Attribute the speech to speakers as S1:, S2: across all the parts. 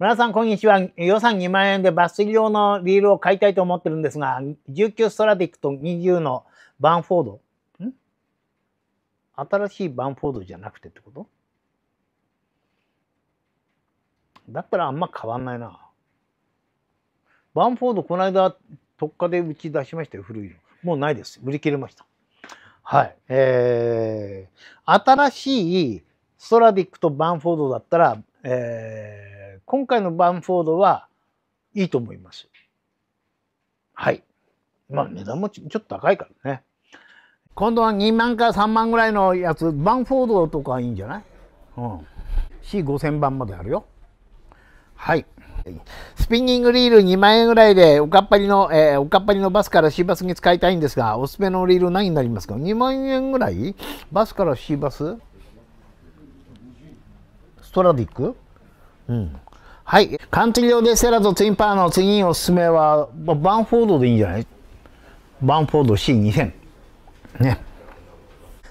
S1: 皆さん、こんにちは。予算2万円でバス用のリールを買いたいと思ってるんですが、19ストラディックと20のバンフォード。ん新しいバンフォードじゃなくてってことだったらあんま変わんないな。バンフォード、この間、特価で打ち出しましたよ、古いの。もうないです。売り切れました。はい。えー、新しいストラディックとバンフォードだったら、えー、今回のバンフォードはいいと思います。はい。まあ値段もちょっと高いからね。今度は2万から3万ぐらいのやつ、バンフォードとかいいんじゃないうん。C5000 番まであるよ。はい。スピニングリール2万円ぐらいで、おかっぱりの、えー、おかっぱりのバスから C バスに使いたいんですが、おすすめのリール何になりますか ?2 万円ぐらいバスから C バスストラディックうん。はい。完治療でセラとツインパーの次におすすめは、まあ、バンフォードでいいんじゃないバンフォード C2000。ね。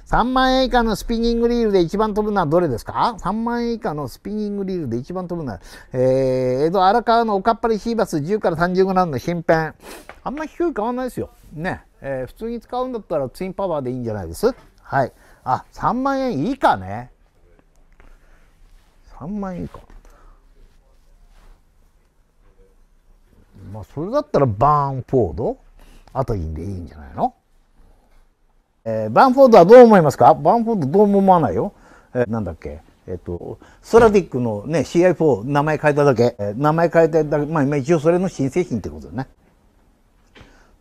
S1: 3万円以下のスピニングリールで一番飛ぶのはどれですか ?3 万円以下のスピニングリールで一番飛ぶのは、えー、江戸荒川のおかっぱりシーバス10から30グラムの新編。あんま低い変わんないですよ。ね。えー、普通に使うんだったらツインパワーでいいんじゃないですはい。あ、3万円以下ね。3万円以下。まあ、それだったらバーンフォードあたりでいいんじゃないの、えー、バーンフォードはどう思いますかバーンフォードどうも思わないよ。えー、なんだっけえっ、ー、と、ソラディックのね、CI4 名前変えただけ。えー、名前変えただけ。まあ、今一応それの新製品ってことだね。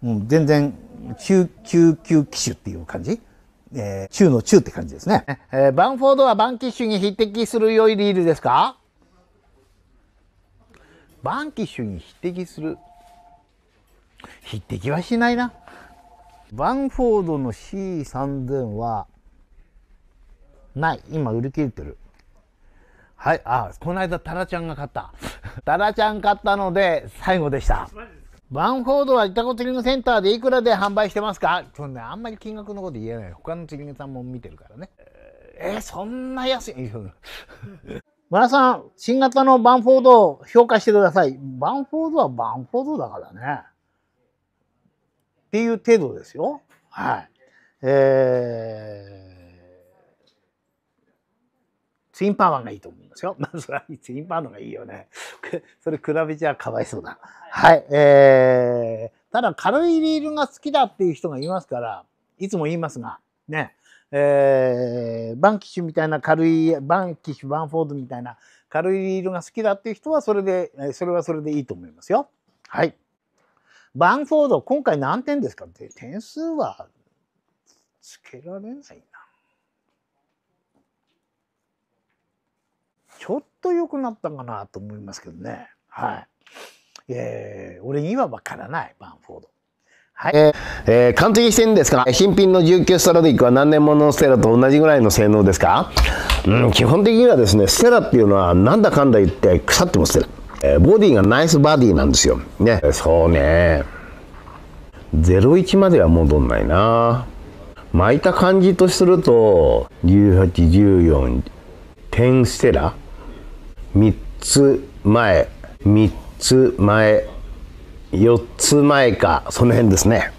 S1: うん、全然、中、中級機種っていう感じえー、中の中って感じですね。えー、バンフォードはバンキッシュに匹敵する良いリールですかバンキッシュに匹敵する。匹敵はしないな。バンフォードの C3000 は、ない。今売り切れてる。はい。あ、この間タラちゃんが買った。タラちゃん買ったので、最後でした。バンフォードはイタコツリングセンターでいくらで販売してますかそんね、あんまり金額のこと言えない。他のリングさんも見てるからね。えー、そんな安い。村さん、新型のバンフォードを評価してください。バンフォードはバンフォードだからね。っていう程度ですよ。はい。えー、ツインパーマンがいいと思いますよ。まずはツインパーマンがいいよね。それ比べちゃかわいそうだ。はい。えー、ただ軽いリールが好きだっていう人がいますから、いつも言いますが、ね、えー、バンキッシュみたいな軽い、バンキッシュ、バンフォードみたいな軽いリールが好きだっていう人はそれで、それはそれでいいと思いますよ。はい。バンフォード、今回何点ですかって点数はつけられないな。ちょっと良くなったかなと思いますけどね。はい。
S2: え
S1: ー、俺にはわからない、バンフォード。
S2: はい。えー、え完璧してるんですか新品の19ストラディックは何年ものステラと同じぐらいの性能ですかうん、基本的にはですね、ステラっていうのはなんだかんだ言って腐ってもステラ。えー、ボディがナイスバディなんですよ。ね。そうね。01までは戻んないな。巻いた感じとすると、18、14、10ステラ3つ前、3つ前、4つ前かその辺ですね